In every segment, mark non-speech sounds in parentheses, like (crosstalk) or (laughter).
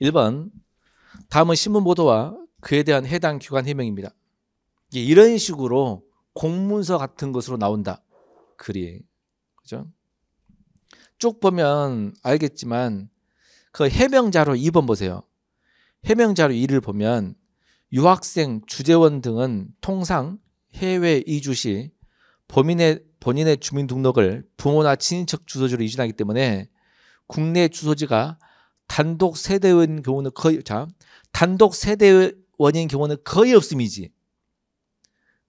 1번 다음은 신문 보도와 그에 대한 해당 기관 해명입니다. 예, 이런 식으로 공문서 같은 것으로 나온다. 글이. 그죠? 쭉 보면 알겠지만 그해명자로 2번 보세요. 해명자로 1을 보면 유학생, 주재원 등은 통상 해외 이주 시 범인의 본인의 주민등록을 부모나 친인척 주소지로 이전하기 때문에 국내 주소지가 단독 세대원 경우는 거의 자 단독 세대원인 경우는 거의 없음이지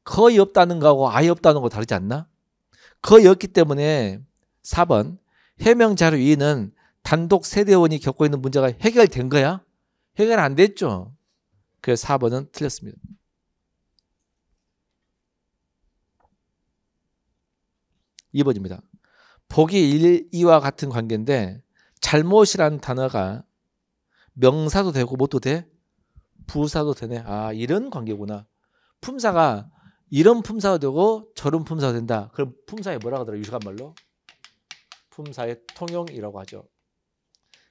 거의 없다는 거하고 아예 없다는 거 다르지 않나? 거의 없기 때문에 4번 해명 자료 2는 단독 세대원이 겪고 있는 문제가 해결된 거야? 해결 안 됐죠. 그래서 4번은 틀렸습니다. 이번입니다 복이 1, 2와 같은 관계인데 잘못이란 단어가 명사도 되고 뭐도 돼? 부사도 되네. 아, 이런 관계구나. 품사가 이런 품사가 되고 저런 품사가 된다. 그럼 품사에 뭐라고 하더라? 유식한 말로? 품사의 통용이라고 하죠.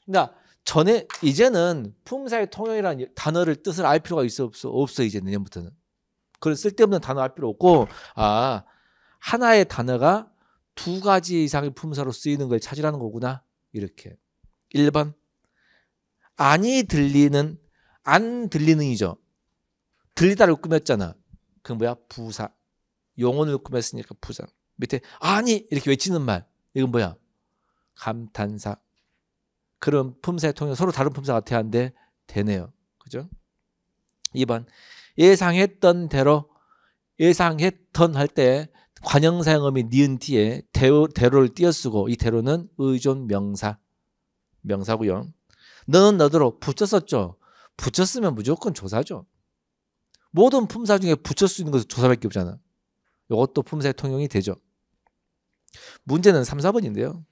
그러니까 전에 이제는 품사의 통용이라는 단어를 뜻을 알 필요가 있어 없어 없어 이제 내년부터는. 그걸 쓸데없는 단어 알 필요 없고 아 하나의 단어가 두 가지 이상의 품사로 쓰이는 걸 찾으라는 거구나 이렇게. 1번. 아니 들리는 안 들리는이죠. 들리다를 꾸몄잖아. 그 뭐야? 부사. 용언을 꾸몄으니까 부사. 밑에 아니 이렇게 외치는 말. 이건 뭐야? 감탄사. 그런 품사의 통해 서로 다른 품사 같아야 한데 되네요. 그죠? 2번. 예상했던 대로 예상했던 할 때 관형사형음이 니은 뒤에 대로, 대로를 띄어쓰고 이 대로는 의존 명사. 명사고요. 너는 너대로 붙였었죠. 붙였으면 무조건 조사죠. 모든 품사 중에 붙일 수 있는 것은 조사밖에 없잖아. 이것도 품사의 통용이 되죠. 문제는 3, 4번인데요.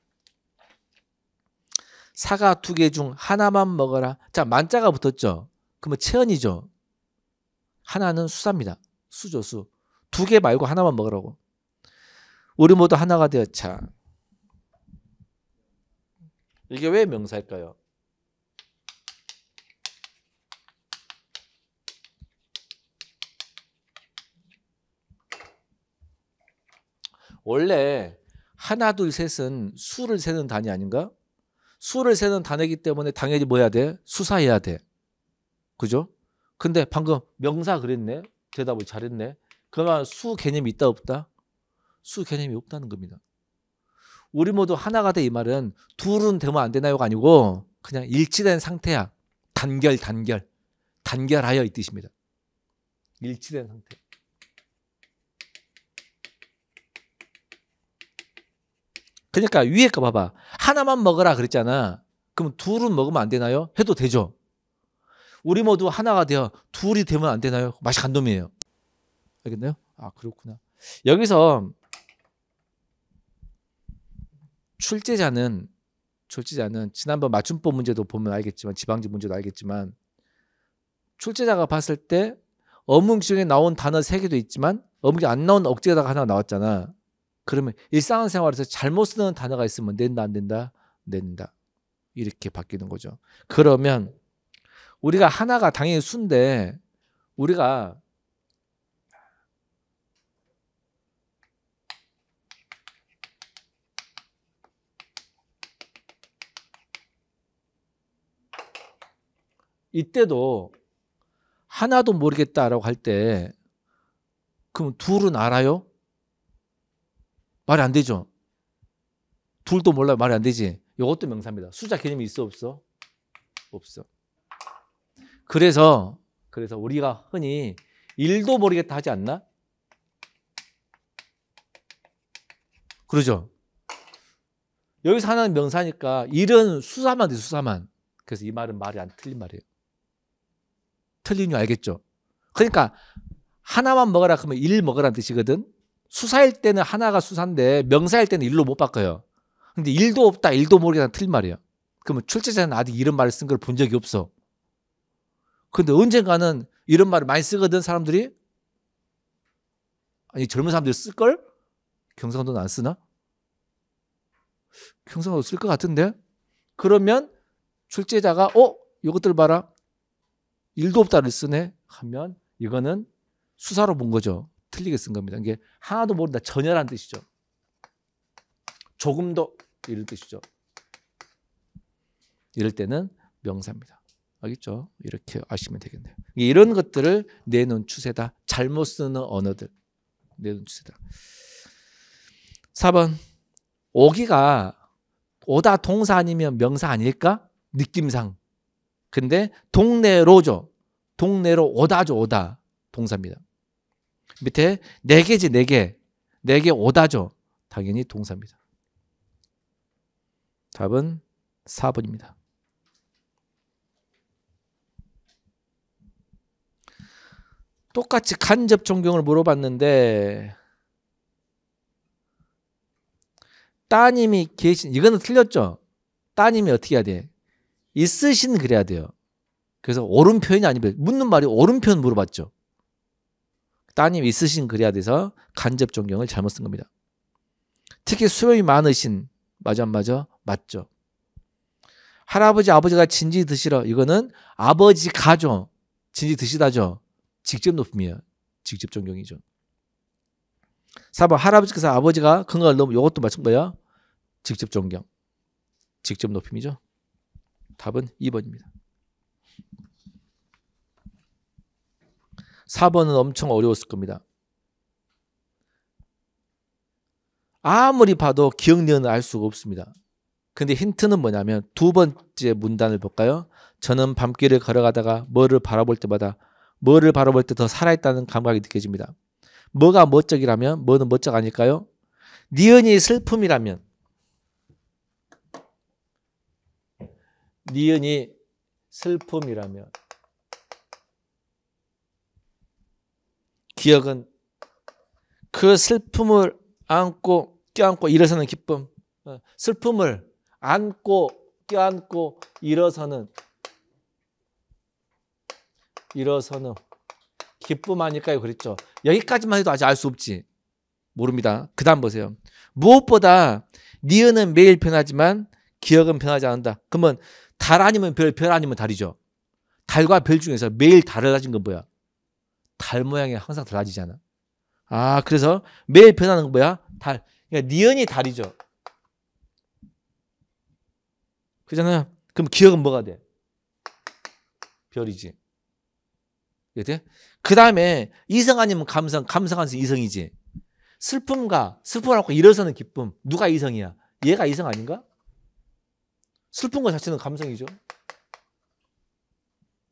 사과 두 개 중 하나만 먹어라. 자, 만자가 붙었죠. 그러면 체언이죠. 하나는 수사입니다. 수조 수. 두 개 말고 하나만 먹으라고. 우리 모두 하나가 되었자. 이게 왜 명사일까요? 원래 하나 둘 셋은 수를 세는 단위 아닌가? 수를 세는 단위이기 때문에 당연히 뭐 해야 돼? 수사해야 돼. 그죠? 근데 방금 명사 그랬네. 대답을 잘했네. 그러면 수 개념이 있다 없다? 수 개념이 없다는 겁니다. 우리 모두 하나가 돼 이 말은 둘은 되면 안 되나요가 아니고 그냥 일치된 상태야. 단결, 단결. 단결하여 이 뜻입니다. 일치된 상태. 그러니까 위에 거 봐봐. 하나만 먹어라 그랬잖아. 그럼 둘은 먹으면 안 되나요? 해도 되죠. 우리 모두 하나가 되어 둘이 되면 안 되나요? 맛이 간놈이에요. 알겠나요? 아 그렇구나. 여기서 출제자는 출제자는 지난번 맞춤법 문제도 보면 알겠지만 지방지 문제도 알겠지만 출제자가 봤을 때 어문 기준에 나온 단어 세 개도 있지만 어문이 안 나온 억제가 하나 나왔잖아. 그러면 일상생활에서 잘못 쓰는 단어가 있으면 낸다 안 된다 낸다 이렇게 바뀌는 거죠. 그러면 우리가 하나가 당연히 순인데 우리가 이때도 하나도 모르겠다라고 할 때 그럼 둘은 알아요? 말이 안 되죠. 둘도 몰라요. 말이 안 되지. 이것도 명사입니다. 숫자 개념이 있어 없어? 없어. 그래서 그래서 우리가 흔히 일도 모르겠다 하지 않나? 그러죠. 여기서 하나는 명사니까 일은 수사만 돼 수사만. 그래서 이 말은 말이 안 틀린 말이에요. 틀린 이 알겠죠? 그러니까 하나만 먹어라 그러면 일 먹으라는 뜻이거든. 수사일 때는 하나가 수사인데 명사일 때는 일로 못 바꿔요. 근데 일도 없다, 일도 모르겠다 틀린 말이야 그러면 출제자는 아직 이런 말을 쓴 걸 본 적이 없어. 근데 언젠가는 이런 말을 많이 쓰거든 사람들이. 아니 젊은 사람들이 쓸 걸? 경상도는 안 쓰나? 경상도 쓸 것 같은데. 그러면 출제자가 어 이것들 봐라 1도 없다를 쓰네 하면 이거는 수사로 본 거죠. 틀리게 쓴 겁니다. 이게 하나도 모른다. 전혀란 뜻이죠. 조금더 이런 뜻이죠. 이럴 때는 명사입니다. 알겠죠? 이렇게 아시면 되겠네요. 이런 것들을 내놓은 추세다. 잘못 쓰는 언어들 내놓은 추세다. 4번 오기가 오다 동사 아니면 명사 아닐까? 느낌상 근데 동네로죠. 동네로 오다죠. 오다. 동사입니다. 밑에 네 개지 네 개. 네 개 오다죠. 당연히 동사입니다. 답은 4번입니다. 똑같이 간접 존경을 물어봤는데 따님이 계신 이거는 틀렸죠. 따님이 어떻게 해야 돼? 있으신 그래야 돼요. 그래서 옳은 표현이 아니면 묻는 말이 옳은 표현 물어봤죠. 따님 있으신 그래야 돼서 간접 존경을 잘못 쓴 겁니다. 특히 수염이 많으신 맞아 안 맞아? 맞죠. 할아버지 아버지가 진지 드시러 이거는 아버지 가죠. 진지 드시다죠. 직접 높음이에요. 직접 존경이죠. 4번 할아버지께서 아버지가 건강을 너무 이것도 마찬가지야. 직접 존경. 직접 높임이죠. 답은 2번입니다. 4번은 엄청 어려웠을 겁니다. 아무리 봐도 기억력은 알 수가 없습니다. 근데 힌트는 뭐냐면 두 번째 문단을 볼까요? 저는 밤길을 걸어가다가 뭐를 바라볼 때마다 뭐를 바라볼 때 더 살아있다는 감각이 느껴집니다. 뭐가 멋적이라면 뭐는 멋적 아닐까요? 니은이 슬픔이라면 니은이 슬픔이라면 기억은 그 슬픔을 안고 껴안고 일어서는 기쁨 어, 슬픔을 안고 껴안고 일어서는 일어서는 기쁨 아닐까요? 그랬죠. 여기까지만 해도 아직 알 수 없지. 모릅니다. 그 다음 보세요. 무엇보다 니은은 매일 변하지만 기억은 변하지 않는다. 그러면 달 아니면 별, 별 아니면 달이죠. 달과 별 중에서 매일 달라진 건 뭐야? 달 모양이 항상 달라지잖아. 아, 그래서 매일 변하는 건 뭐야? 달. 그러니까 니은이 달이죠. 그잖아. 요 그럼 기억은 뭐가 돼? 별이지. 그 다음에 이성 아니면 감성, 감성 한니 이성이지. 슬픔과 슬픔하고 일어서는 기쁨. 누가 이성이야? 얘가 이성 아닌가? 슬픈 것 자체는 감성이죠.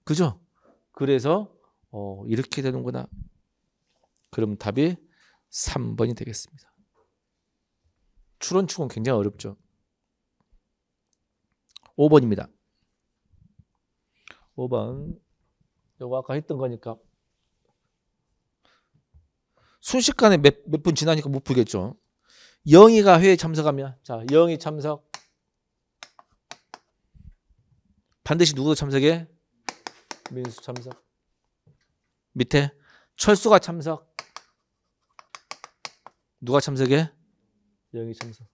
그죠? 그래서 어, 이렇게 되는구나. 그럼 답이 3번이 되겠습니다. 추론 추은 굉장히 어렵죠. 5번입니다. 5번. 요거 아까 했던 거니까 순식간에 몇분 지나니까 못 풀겠죠. 영희가 회에 참석하면 자, 영희 참석 반드시 누구도 참석해? 민수 참석. 밑에 철수가 참석. 누가 참석해? 영이 참석.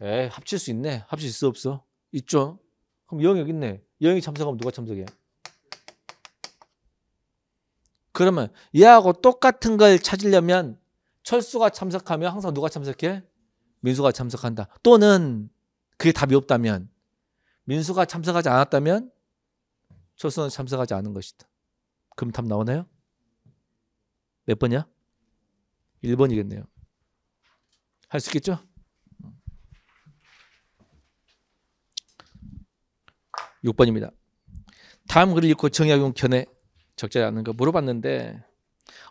에 합칠 수 있네. 합칠 수 없어. 있죠. 그럼 영이 여기 있네. 영이 참석하면 누가 참석해? 그러면 얘하고 똑같은 걸 찾으려면 철수가 참석하면 항상 누가 참석해? 민수가 참석한다. 또는 그게 답이 없다면 민수가 참석하지 않았다면 초선은 참석하지 않은 것이다. 금탑 나오나요? 몇 번이야? 1번이겠네요. 할 수 있겠죠? 육번입니다 다음 글을 읽고 정약용 견해 적절히 않는 거 물어봤는데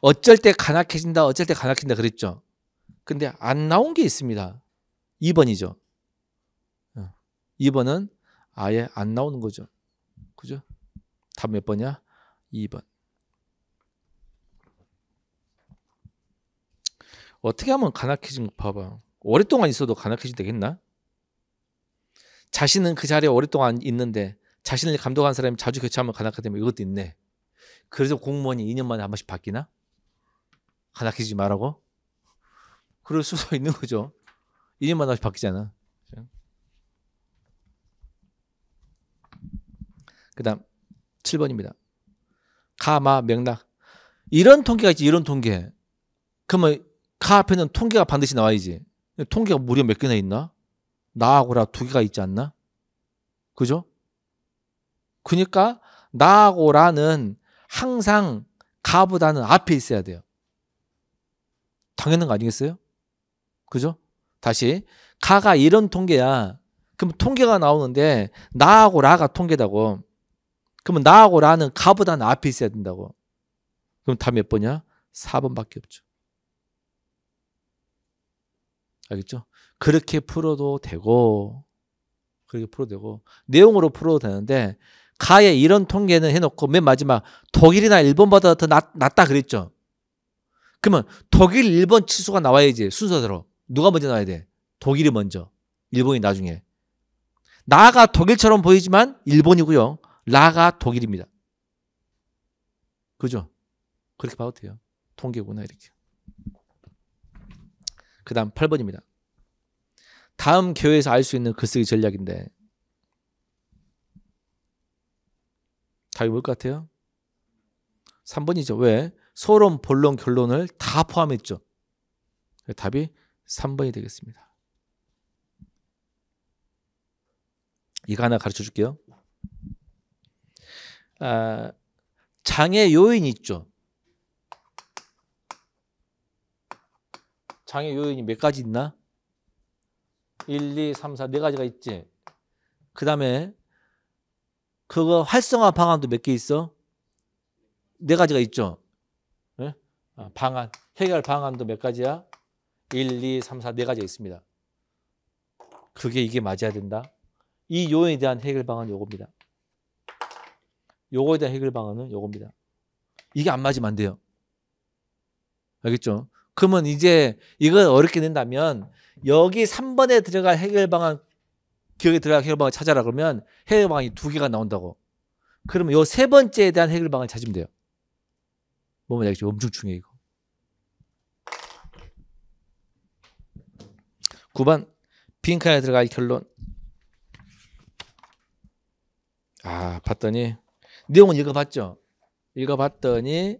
어쩔 때 간악해진다 어쩔 때 간악해진다 그랬죠. 근데 안 나온 게 있습니다. 이번이죠 2번은 어. 아예 안 나오는 거죠. 그죠? 답 몇 번이야? 2번. 어떻게 하면 가나키진 봐봐. 오랫동안 있어도 가나키진 되겠나? 자신은 그 자리에 오랫동안 있는데 자신을 감독한 사람이 자주 교체하면 가나키 되면 이것도 있네. 그래서 공무원이 2년 만에 한 번씩 바뀌나? 가나키지 말라고? 그럴 수도 있는 거죠. 2년만 에한 번씩 바뀌잖아. 그 다음 7번입니다. 가마 맥락. 이런 통계가 있지 이런 통계. 그러면 가 앞에는 통계가 반드시 나와야지. 통계가 무려 몇 개나 있나? 나하고라 두 개가 있지 않나? 그죠? 그러니까 나하고라는 항상 가보다는 앞에 있어야 돼요. 당연한 거 아니겠어요? 그죠? 다시 가가 이런 통계야. 그럼 통계가 나오는데 나하고 라가 통계다고. 그러면 나하고 나는 가보다는 앞에 있어야 된다고. 그럼 다 몇 번이야? 4번밖에 없죠. 알겠죠? 그렇게 풀어도 되고 그렇게 풀어도 되고 내용으로 풀어도 되는데 가에 이런 통계는 해놓고 맨 마지막 독일이나 일본보다 더 낫, 다 그랬죠. 그러면 독일, 일본 치수가 나와야지 순서대로 누가 먼저 나와야 돼? 독일이 먼저, 일본이 나중에. 나가 독일처럼 보이지만 일본이고요. 라가 독일입니다. 그죠? 그렇게 봐도 돼요. 통계구나 이렇게. 그 다음 8번입니다. 다음 교회에서 알 수 있는 글쓰기 전략인데 답이 뭘 것 같아요? 3번이죠. 왜? 소론, 본론, 결론을 다 포함했죠. 답이 3번이 되겠습니다. 이거 하나 가르쳐 줄게요. 아, 장애 요인 있죠. 장애 요인이 몇 가지 있나? 1, 2, 3, 4, 네 가지가 있지. 그 다음에 그거 활성화 방안도 몇 개 있어? 네 가지가 있죠. 네? 아, 방안, 해결 방안도 몇 가지야? 1, 2, 3, 4, 네 가지가 있습니다. 그게 이게 맞아야 된다. 이 요인에 대한 해결 방안이 요겁니다. 요거에 대한 해결 방안은 요겁니다. 이게 안 맞으면 안 돼요. 알겠죠? 그러면 이제 이걸 어렵게 된다면 여기 3번에 들어갈 해결 방안 기억에 들어갈 해결 방안 찾아라 그러면 해결 방안이 두 개가 나온다고. 그러면 요 세 번째에 대한 해결 방안 찾으면 돼요. 뭐면 알겠죠? 엄청 중요해 이거. 9번 빈칸에 들어갈 결론. 아, 봤더니 내용은 읽어봤죠. 읽어봤더니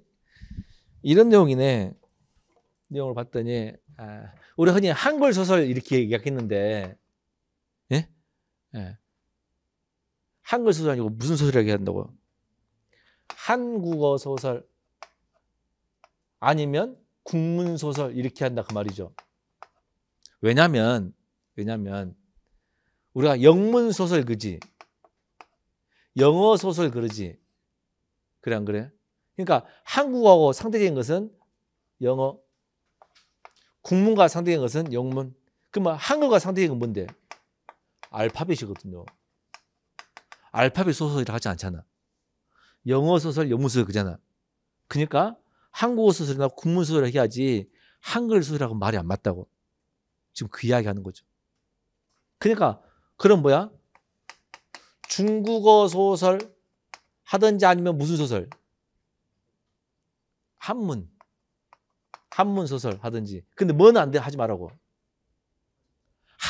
이런 내용이네. 내용을 봤더니 아, 우리 흔히 한글 소설 이렇게 이기했는데 예? 예. 한글 소설 아니고 무슨 소설이라 한다고? 한국어 소설 아니면 국문 소설 이렇게 한다 그 말이죠. 왜냐면 왜냐면 우리가 영문 소설 그지 영어 소설 그러지. 그래 안 그래? 그러니까 한국어하고 상대적인 것은 영어, 국문과 상대적인 것은 영문. 그러면 뭐 한글과 상대적인 건 뭔데? 알파벳이거든요. 알파벳 소설이라 하지 않잖아. 영어 소설, 영문 소설 그잖아. 그러니까 한국어 소설이나 국문 소설을 해야지 한글 소설하고 말이 안 맞다고. 지금 그 이야기 하는 거죠. 그러니까 그럼 뭐야? 중국어 소설 하든지 아니면 무슨 소설? 한문. 한문 소설 하든지. 근데 뭐는 안 돼. 하지 말라고.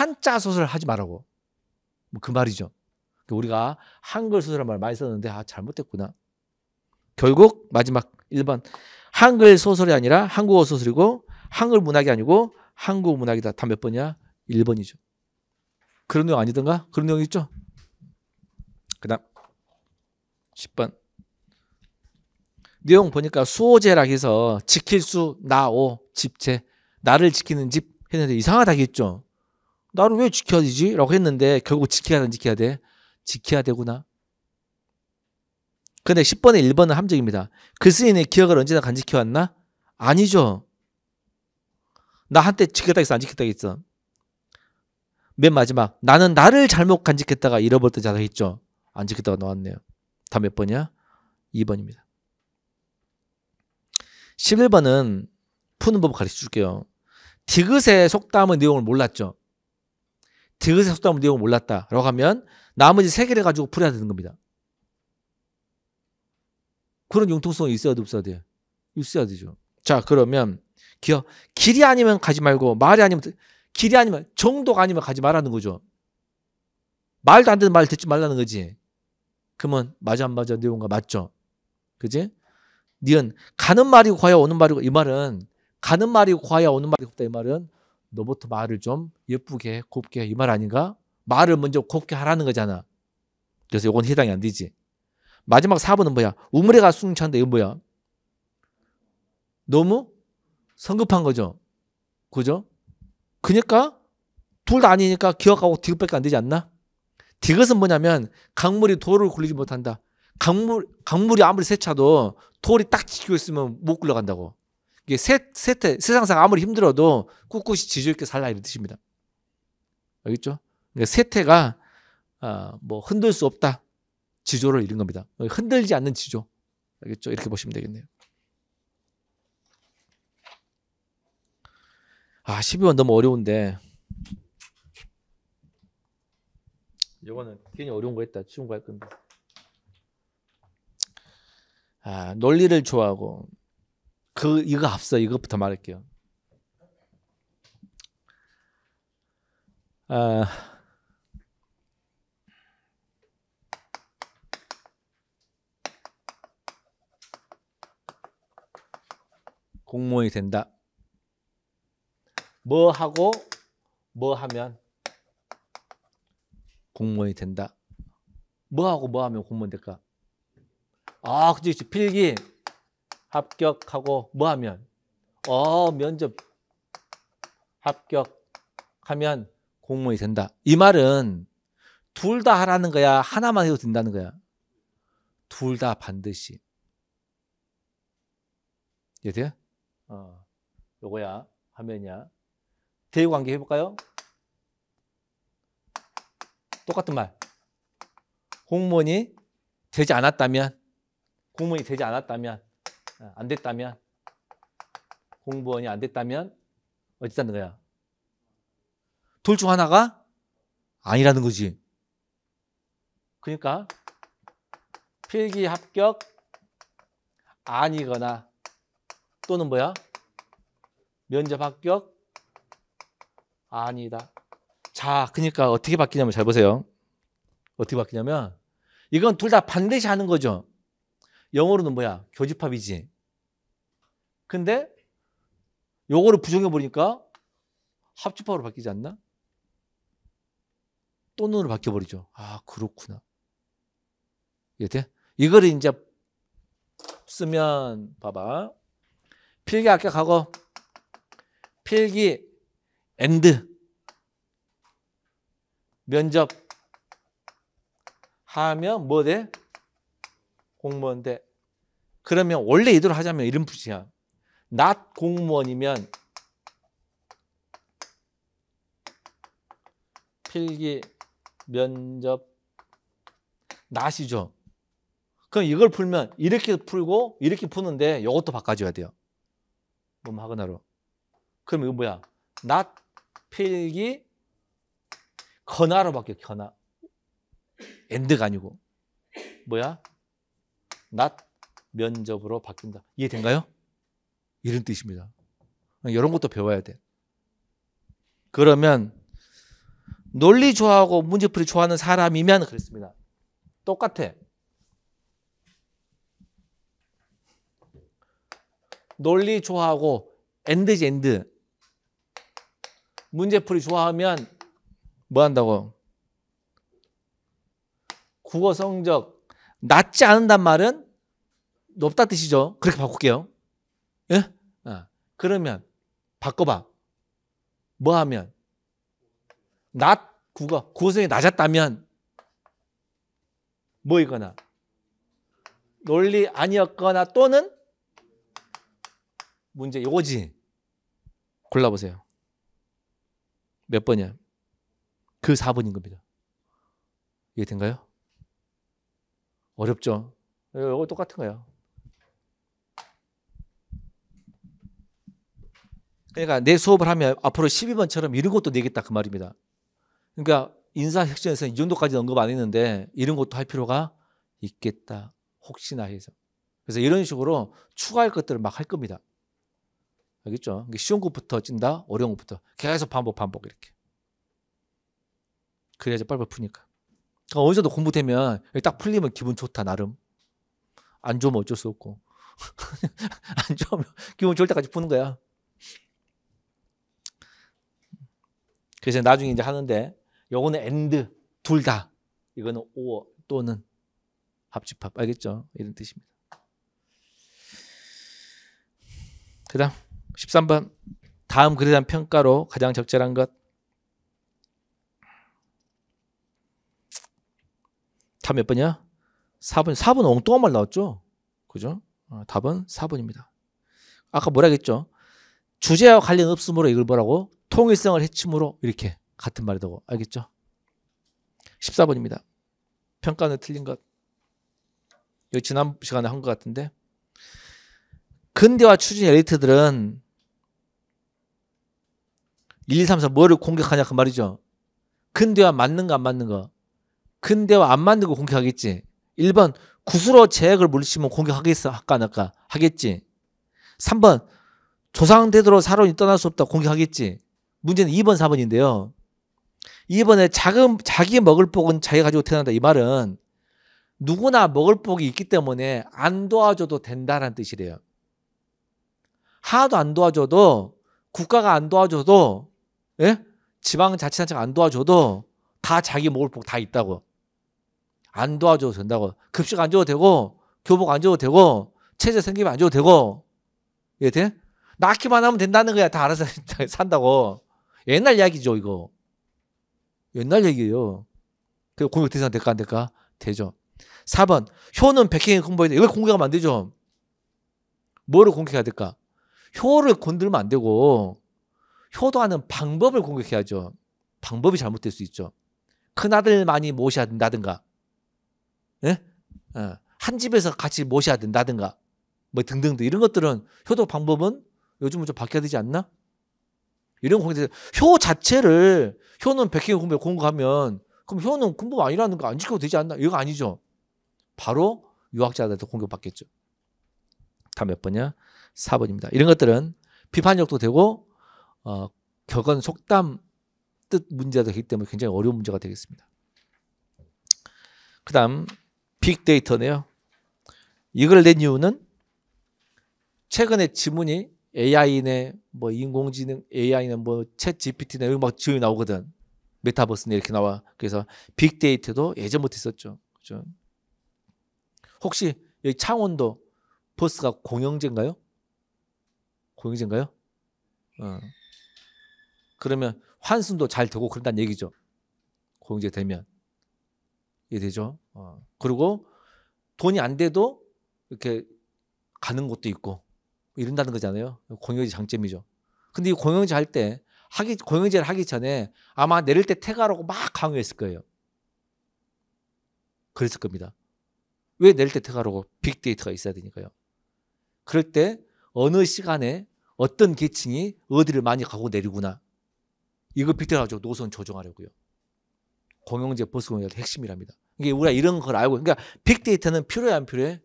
한자 소설 하지 말라고. 뭐 그 말이죠. 그 우리가 한글 소설한 말 많이 썼는데 아 잘못됐구나. 결국 마지막 1번 한글 소설이 아니라 한국어 소설이고 한글 문학이 아니고 한국 문학이다. 다 몇 번이야? 1번이죠. 그런 내용 아니던가? 그런 내용 있죠? 그다음 10번. 내용 보니까 수호제라 해서 지킬 수 나오 집체 나를 지키는 집 했는데 이상하다겠죠. 나를 왜 지켜야 되지? 라고 했는데 결국 지켜야 돼, 지켜야 돼. 지켜야 되구나. 근데 10번에 1번은 함정입니다. 그 스님의 기억을 언제나 간직해 왔나? 아니죠. 나 한때 지켰다 했어, 안 지켰다 했어. 맨 마지막 나는 나를 잘못 간직했다가 잃어버렸던 자다 했죠. 안 지키다가 나왔네요. 다 몇 번이야? 2번입니다. 11번은 푸는 법을 가르쳐 줄게요. 디귿의 속담의 내용을 몰랐죠. 디귿의 속담의 내용을 몰랐다라고 하면 나머지 세 개를 가지고 풀어야 되는 겁니다. 그런 융통성이 있어야 돼 없어야 돼 있어야 되죠. 자 그러면 기어 길이 아니면 가지 말고 말이 아니면 길이 아니면 정도가 아니면 가지 말라는 거죠. 말도 안 되는 말 듣지 말라는 거지. 그러면 맞아 안 맞아 네온가 맞죠. 그지? 니은 가는 말이 고 과야 오는 말이고 이 말은 가는 말이 고 과야 오는 말이 없다 이 말은 너부터 말을 좀 예쁘게 곱게 이 말 아닌가? 말을 먼저 곱게 하라는 거잖아. 그래서 이건 해당이 안 되지. 마지막 4번은 뭐야? 우물에가 숭찬데 이건 뭐야? 너무 성급한 거죠. 그죠? 그니까 둘 다 아니니까 기억하고 뒤급밖에안 되지 않나? 디귿은 뭐냐면 강물이 돌을 굴리지 못한다. 강물 강물이 아무리 세차도 돌이 딱 지키고 있으면 못 굴러간다고. 이게 세, 세태, 세상상 아무리 힘들어도 꿋꿋이 지조있게 살라 이런 뜻입니다. 알겠죠? 그러니까 세태가 어, 뭐 흔들 수 없다. 지조를 잃은 겁니다. 흔들지 않는 지조. 알겠죠? 이렇게 보시면 되겠네요. 아, 12번 너무 어려운데 이거는 괜히 어려운 거 했다. 치운 거할 건데. 아, 논리를 좋아하고 그 이거 앞서 이것부터 말할게요. 아, 공무원이 된다. 뭐 하고 뭐 하면 공무원이 된다. 뭐하고 뭐하면 공무원 될까? 아, 그치, 그치. 필기. 합격하고 뭐하면? 어, 면접. 합격하면 공무원이 된다. 이 말은 둘 다 하라는 거야? 하나만 해도 된다는 거야? 둘 다 반드시. 이해돼 어, 요거야. 화면이야. 대우관계 해볼까요? 똑같은 말. 공무원이 되지 않았다면 공무원이 되지 않았다면 어, 안 됐다면 공무원이 안 됐다면 어쨌다는 거야. 둘 중 하나가 아니라는 거지. 그러니까 필기 합격 아니거나 또는 뭐야? 면접 합격 아니다. 자, 그러니까 어떻게 바뀌냐면 잘 보세요. 어떻게 바뀌냐면 이건 둘 다 반드시 하는 거죠. 영어로는 뭐야? 교집합이지. 근데 요거를 부정해 버리니까 합집합으로 바뀌지 않나? 또 눈으로 바뀌어 버리죠. 아, 그렇구나. 이해 이거를 이제 쓰면 봐봐. 필기 아껴 가고 필기 엔드 면접 하면 뭐 돼? 공무원 돼. 그러면 원래 이대로 하자면 이름붙이야낫 공무원이면 필기 면접 낫이죠 그럼 이걸 풀면 이렇게 풀고 이렇게 푸는데 이것도 바꿔줘야 돼요. 뭐 하거나로. 그럼 이거 뭐야? 낫 필기 커나로 바뀌어 커나 엔드가 아니고 뭐야? 낫 면접으로 바뀐다. 이해된가요? 이런 뜻입니다. 이런 것도 배워야 돼. 그러면 논리 좋아하고 문제풀이 좋아하는 사람이면 그렇습니다 똑같아. 논리 좋아하고 엔드지 엔드 문제풀이 좋아하면 뭐 한다고? 국어 성적 낮지 않은단 말은 높다 뜻이죠. 그렇게 바꿀게요. 예? 아, 그러면 바꿔봐. 뭐 하면? 낮 국어 국어 성이 적 낮았다면 뭐이거나 논리 아니었거나 또는 문제 요거지. 골라보세요. 몇 번이야? 그 4번인 겁니다. 이해된가요? 어렵죠? 이거 똑같은 거예요. 그러니까 내 수업을 하면 앞으로 12번처럼 이런 것도 내겠다 그 말입니다. 그러니까 인사혁신에서는 이 정도까지 는 언급 안 했는데 이런 것도 할 필요가 있겠다. 혹시나 해서. 그래서 이런 식으로 추가할 것들을 막 할 겁니다. 알겠죠? 시험 그러니까 것부터 찐다, 어려운 것부터 계속 반복 반복 이렇게. 그래야지 빨리빨리 푸니까. 그러니까 어디서도 공부되면 딱 풀리면 기분 좋다 나름. 안 좋으면 어쩔 수 없고. (laughs) 안 좋으면 기분 좋을 때까지 푸는 거야. 그래서 나중에 이제 하는데 요거는 엔드 둘 다. 이거는 오어 또는 합집합 알겠죠? 이런 뜻입니다. 그다음 13번 다음 글에 대한 평가로 가장 적절한 것 답몇 번이야? 4번. 4번 엉뚱한 말 나왔죠? 그죠? 어, 답은 4번입니다. 아까 뭐라 했죠? 주제와 관련 없음으로 이걸 뭐라고? 통일성을 해침으로 이렇게 같은 말이라고 알겠죠? 14번입니다. 평가는 틀린 것. 이 지난 시간에 한 것 같은데 근대화 추진 엘리트들은 1, 2, 3, 4 뭐를 공격하냐 그 말이죠. 근대화 맞는가 안 맞는가. 근대화 안 만들고 공격하겠지. 1번 구스로 제약을 물리치면 공격하겠어. 할까 안 할까? 하겠지. 3번 조상되도록 사론이 떠날 수 없다. 공격하겠지. 문제는 2번, 4번인데요. 2번에 작은, 자기 먹을 복은 자기가 가지고 태어난다. 이 말은 누구나 먹을 복이 있기 때문에 안 도와줘도 된다라는 뜻이래요. 하나도 안 도와줘도 국가가 안 도와줘도 예? 지방자치단체가 안 도와줘도 다 자기 먹을 복 다 있다고. 안 도와줘도 된다고. 급식 안 줘도 되고, 교복 안 줘도 되고, 체제 생기면 안 줘도 되고. 이해 돼? 낳기만 하면 된다는 거야. 다 알아서 (laughs) 산다고. 옛날 이야기죠, 이거. 옛날 얘기예요. 그 공격 대상 될까 안 될까? 되죠. 4번. 효는 백행의 공부해야 이걸 공격하면 안 되죠. 뭐를 공격해야 될까? 효를 건들면 안 되고 효도하는 방법을 공격해야죠. 방법이 잘못될 수 있죠. 큰아들 많이 모셔야 된다든가 예? 어. 한 집에서 같이 모셔야 된다든가 뭐 등등등 이런 것들은 효도 방법은 요즘은 좀 바뀌어야 되지 않나? 이런 공개들 효 자체를 효는 백개 공부 공부하면 그럼 효는 공부 아니라는 거 안 지켜도 되지 않나? 이거 아니죠. 바로 유학자들한테 공격받겠죠. 다몇 번이야? 4번입니다. 이런 것들은 비판력도 되고 어, 격언 속담 뜻문제도 되기 때문에 굉장히 어려운 문제가 되겠습니다. 그 다음 빅데이터네요. 이걸 낸 이유는 최근에 지문이 AI네 뭐 인공지능 AI네 뭐챗 GPT네 이런 막 지문이 나오거든. 메타버스네 이렇게 나와. 그래서 빅데이터도 예전부터 있었죠. 그죠? 혹시 여기 창원도 버스가 공영제인가요? 공영제인가요? 어. 그러면 환승도 잘 되고 그런다는 얘기죠. 공영제 되면. 이해되죠? 어, 그리고 돈이 안 돼도 이렇게 가는 곳도 있고 이런다는 거잖아요. 공영제 장점이죠. 근데 이 공영제 할 때 하기 공영제를 하기 전에 아마 내릴 때퇴가라고막 강요했을 거예요. 그랬을 겁니다. 왜 내릴 때퇴가라고 빅데이터가 있어야 되니까요. 그럴 때 어느 시간에 어떤 계층이 어디를 많이 가고 내리구나. 이거 빅데이터 가지고 노선 조정하려고요. 공영제 버스 공영제 핵심이랍니다. 이게 우리가 이런 걸 알고 그러니까 빅데이터는 필요해 안 필요해?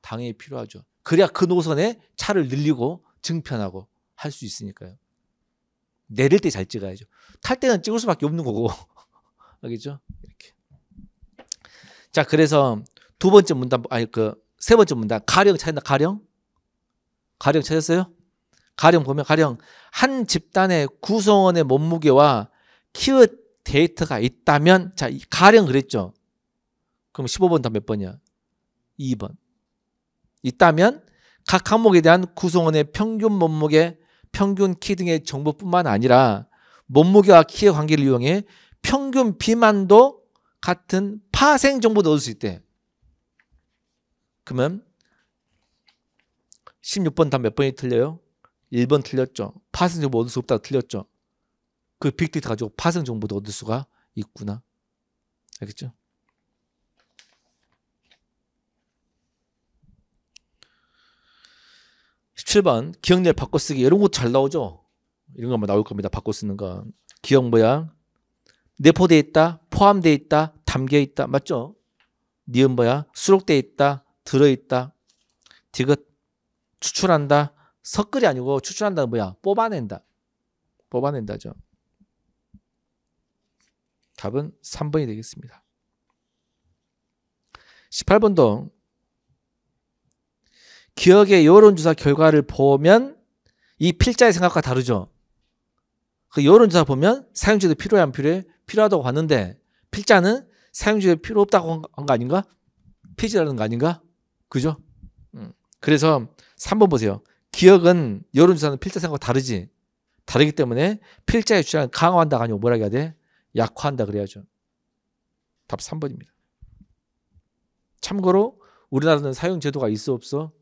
당연히 필요하죠. 그래야 그 노선에 차를 늘리고 증편하고 할 수 있으니까요. 내릴 때 잘 찍어야죠. 탈 때는 찍을 수밖에 없는 거고 (laughs) 알겠죠? 이렇게. 자 그래서 두 번째 문단 아니 그 세 번째 문단 가령 찾는다 가령 가령 찾았어요? 가령 보면 가령 한 집단의 구성원의 몸무게와 키워 데이터가 있다면 자 가령 그랬죠. 그럼 15번 답 몇 번이야? 2번. 있다면 각 항목에 대한 구성원의 평균 몸무게, 평균 키 등의 정보뿐만 아니라 몸무게와 키의 관계를 이용해 평균 비만도 같은 파생 정보도 얻을 수 있대. 그러면 16번 답 몇 번이 틀려요? 1번 틀렸죠. 파생 정보 얻을 수 없다 틀렸죠. 그 빅데이터 가지고 파생 정보도 얻을 수가 있구나. 알겠죠? 7번 기억내 바꿔쓰기 이런 거 잘 나오죠. 이런 것만 나올 겁니다. 바꿔쓰는 거. 기억 뭐야? 내포되어 있다, 포함되어 있다, 담겨 있다, 맞죠? 니은 뭐야? 수록되어 있다, 들어 있다, 디귿 추출한다, 석글이 아니고 추출한다는 뭐야? 뽑아낸다, 뽑아낸다죠. 답은 3번이 되겠습니다. 18번도 기억의 여론조사 결과를 보면 이 필자의 생각과 다르죠. 그 여론조사 보면 사용주도 필요해 안 필요해? 필요하다고 봤는데 필자는 사용주에 필요 없다고 한 거 아닌가? 폐지라는 거 아닌가? 그죠? 음. 그래서 3번 보세요. 기억은 여론조사는 필자 생각과 다르지. 다르기 때문에 필자의 주장을 강화한다가 아니고 뭐라 해야 돼? 약화한다 그래야죠. 답 3번입니다. 참고로 우리나라는 사용 제도가 있어 없어?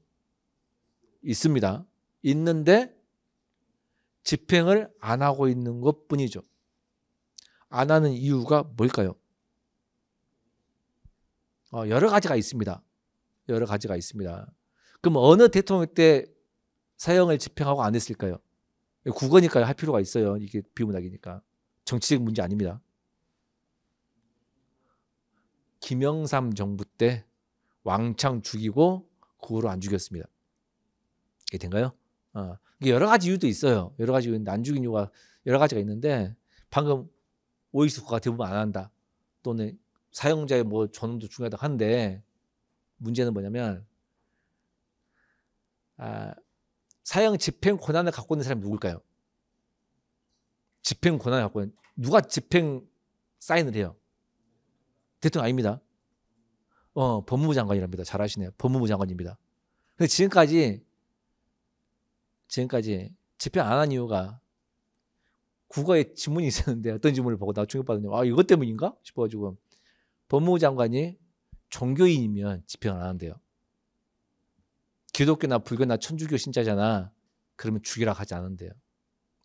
있습니다. 있는데 집행을 안 하고 있는 것 뿐이죠. 안 하는 이유가 뭘까요? 어, 여러 가지가 있습니다. 여러 가지가 있습니다. 그럼 어느 대통령 때 사형을 집행하고 안 했을까요? 국어니까요. 할 필요가 있어요. 이게 비문학이니까. 정치적 문제 아닙니다. 김영삼 정부 때 왕창 죽이고 그 후로 안 죽였습니다. 이게 된가요? 어. 이게 여러 가지 이유도 있어요. 여러 가지 안 죽인 이유가 여러 가지가 있는데 방금 오이스코가 대부분 안 한다. 또는 사용자의 뭐 전음도 중요하다 한데 문제는 뭐냐면 아, 사형 집행 권한을 갖고 있는 사람이 누굴까요? 집행 권한을 갖고 있는 누가 집행 사인을 해요? 대통령 아닙니다. 어, 법무부 장관이랍니다. 잘 아시네요. 법무부 장관입니다. 근데 지금까지 지금까지 집행 안 한 이유가 국어에 지문이 있었는데 어떤 지문을 보고 나 충격받았냐면 아 이것 때문인가 싶어가지고 법무부 장관이 종교인이면 집행을 안 한대요. 기독교나 불교나 천주교 신자잖아. 그러면 죽이라 하지 않은데요.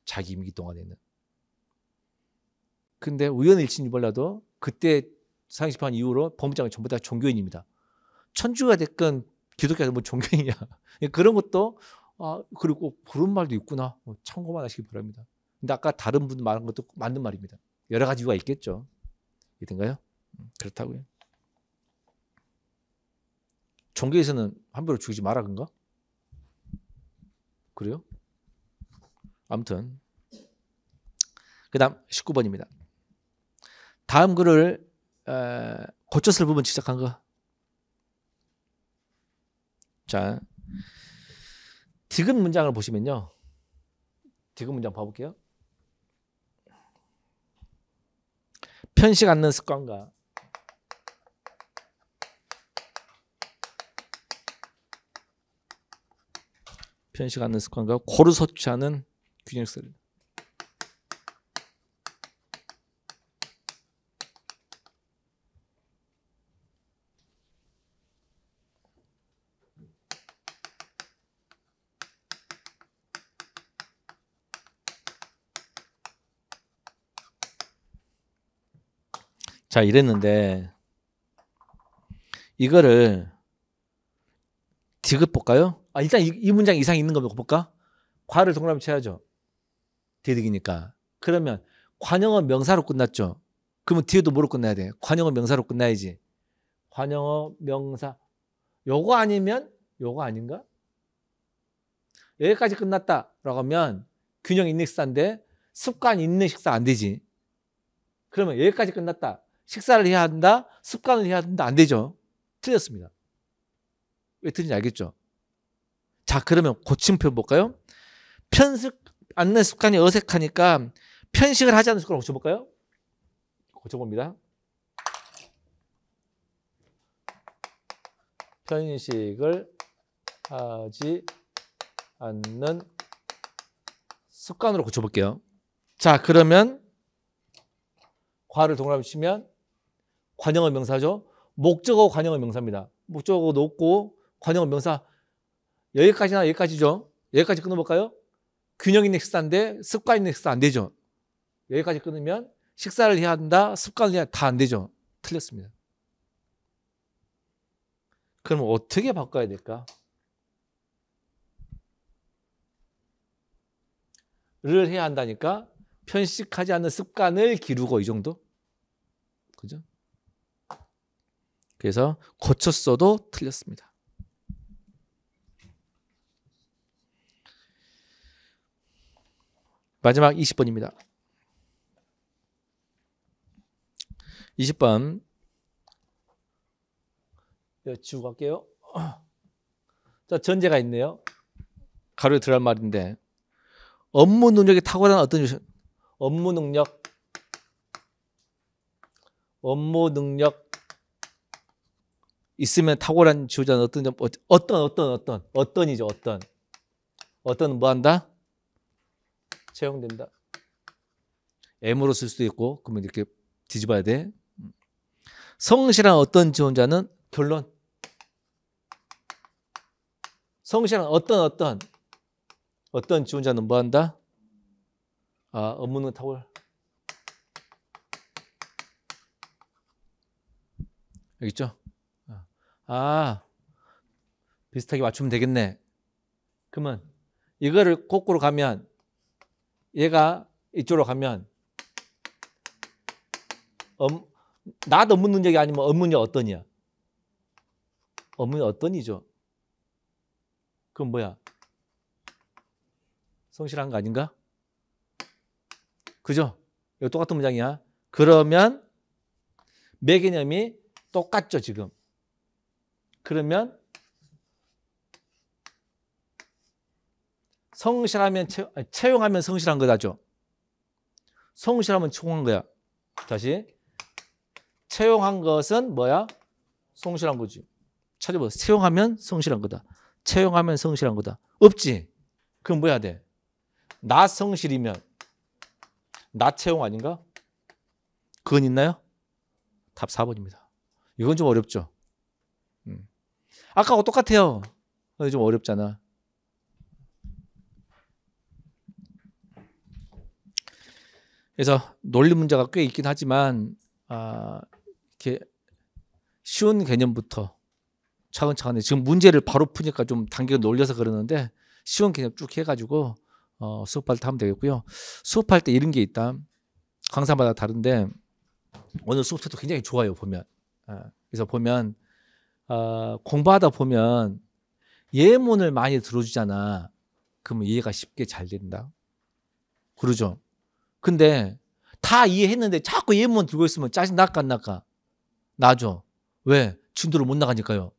자기 임기 동안에는. 근데 우연일치인지 몰라도 그때 상식판 이후로 법무장이 부관 전부 다 종교인입니다. 천주가 됐건 기독교가 뭐 종교인이야. (laughs) 그런 것도 아, 그리고 그런 말도 있구나. 어, 참고만 하시기 바랍니다. 근데 아까 다른 분 말한 것도 맞는 말입니다. 여러 가지 이유가 있겠죠. 이든가요? 음, 그렇다고요. 종교에서는 함부로 죽이지 마라 그런가? 그래요? 아무튼 그다음 19번입니다. 다음 글을 에, 고쳤을 부분 지적한 거. 자, 지금 문장을 보시면요. 디귿 문장 봐볼게요. 편식 않는 습관과 편식 않는 습관과 고루 섭취하는 균형성입 자, 이랬는데 이거를 디귿 볼까요? 아, 일단 이, 이 문장 이상 있는 거 볼까? 과를 동그라미 쳐야죠. 디귿이니까. 그러면 관형어 명사로 끝났죠. 그러면 디귿도 뭐로 끝나야 돼? 관형어 명사로 끝나야지. 관형어 명사. 요거 아니면 요거 아닌가? 여기까지 끝났다라고 하면 균형 있는 식사인데 습관 있는 식사 안 되지. 그러면 여기까지 끝났다. 식사를 해야 한다, 습관을 해야 한다, 안 되죠. 틀렸습니다. 왜 틀린지 알겠죠? 자, 그러면 고침표 볼까요? 편습 않는 습관이 어색하니까 편식을 하지 않는 습관을 고쳐볼까요? 고쳐봅니다. 편식을 하지 않는 습관으로 고쳐볼게요. 자, 그러면 과를 동그라미 치면 관형어 명사죠. 목적어 관형어 명사입니다. 목적어 높고 관형어 명사 여기까지나 여기까지죠. 여기까지 끊어볼까요? 균형 있는 식사인데 습관 있는 식사 안 되죠. 여기까지 끊으면 식사를 해야 한다, 습관을 해야 다안 되죠. 틀렸습니다. 그럼 어떻게 바꿔야 될까? 를 해야 한다니까 편식하지 않는 습관을 기르고 이 정도? 그죠? 그래서 고쳤어도 틀렸습니다. 마지막 20번입니다. 20번 지우 갈게요. 자 전제가 있네요. 가로에 들어갈 말인데 업무 능력이 탁월한 어떤 업무 능력 업무 능력 있으면 탁월한 지도자는 어떤 점, 어떤 어떤 어떤 어떤이죠 어떤 어떤 뭐 한다 채용된다 M으로 쓸 수도 있고 그러면 이렇게 뒤집어야 돼 음. 성실한 어떤 지원자는 결론 성실한 어떤 어떤 어떤 지원자는 뭐 한다 아 업무는 탁월 알겠죠? 아, 비슷하게 맞추면 되겠네. 그러면 이거를 거꾸로 가면 얘가 이쪽으로 가면 음, 나도 없는 능력이 아니면 없는 게 어떠냐? 없는 게 어떠니죠? 그건 뭐야? 성실한 거 아닌가? 그죠? 이거 똑같은 문장이야. 그러면 매 개념이 똑같죠, 지금. 그러면 성실하면 채, 용하면 성실한 거다죠. 성실하면 충한 거야. 다시 채용한 것은 뭐야? 성실한 거지. 찾아봐. 채용하면 성실한 거다. 채용하면 성실한 거다. 없지. 그럼 뭐야 돼? 나 성실이면 나 채용 아닌가? 그건 있나요? 답 4번입니다. 이건 좀 어렵죠. 아까하고 똑같아요. 좀 어, 어렵잖아. 그래서 논리 문제가 꽤 있긴 하지만 아, 이렇게 쉬운 개념부터 차근차근 지금 문제를 바로 푸니까 좀 단계가 놀려서 그러는데 쉬운 개념 쭉 해가지고 어, 수업할 때 하면 되겠고요. 수업할 때 이런 게 있다. 강사마다 다른데 오늘 수업도 굉장히 좋아요 보면. 아, 그래서 보면 어, 공부하다 보면 예문을 많이 들어주잖아. 그러면 이해가 쉽게 잘 된다. 그러죠. 근데 다 이해했는데 자꾸 예문 들고 있으면 짜증 날까 안 날까? 나죠. 왜? 진도를 못 나가니까요.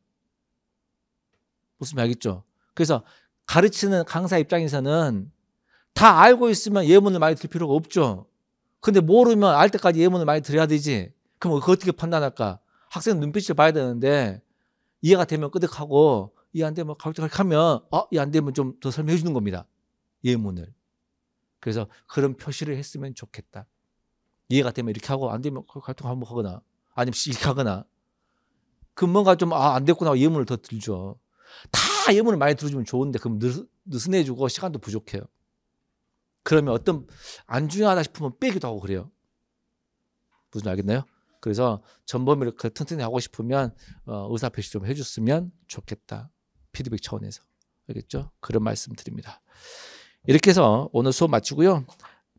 무슨 말이겠죠? 그래서 가르치는 강사 입장에서는 다 알고 있으면 예문을 많이 들 필요가 없죠. 근데 모르면 알 때까지 예문을 많이 들어야 되지. 그럼 그거 어떻게 판단할까? 학생 눈빛을 봐야 되는데 이해가 되면 끄덕하고 이해 안 되면 가격하면 어, 이해 안 되면 좀 더 설명해 주는 겁니다. 예문을. 그래서 그런 표시를 했으면 좋겠다. 이해가 되면 이렇게 하고 안 되면 갈등 그 한번 하거나 아니면 이렇게 하거나 그 뭔가 좀 아안 됐구나 예문을 더 들죠. 다 예문을 많이 들어주면 좋은데 그럼 느스, 느슨해지고 시간도 부족해요. 그러면 어떤 안 중요하다 싶으면 빼기도 하고 그래요. 무슨 알겠나요? 그래서 전범위를 그 튼튼히 하고 싶으면 어, 의사 표시 좀 해줬으면 좋겠다. 피드백 차원에서 알겠죠? 그런 말씀드립니다. 이렇게 해서 오늘 수업 마치고요.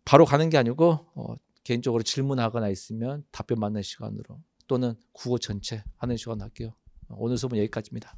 바로 가는 게 아니고 어, 개인적으로 질문하거나 있으면 답변 받는 시간으로 또는 국어 전체 하는 시간 할게요. 오늘 수업은 여기까지입니다.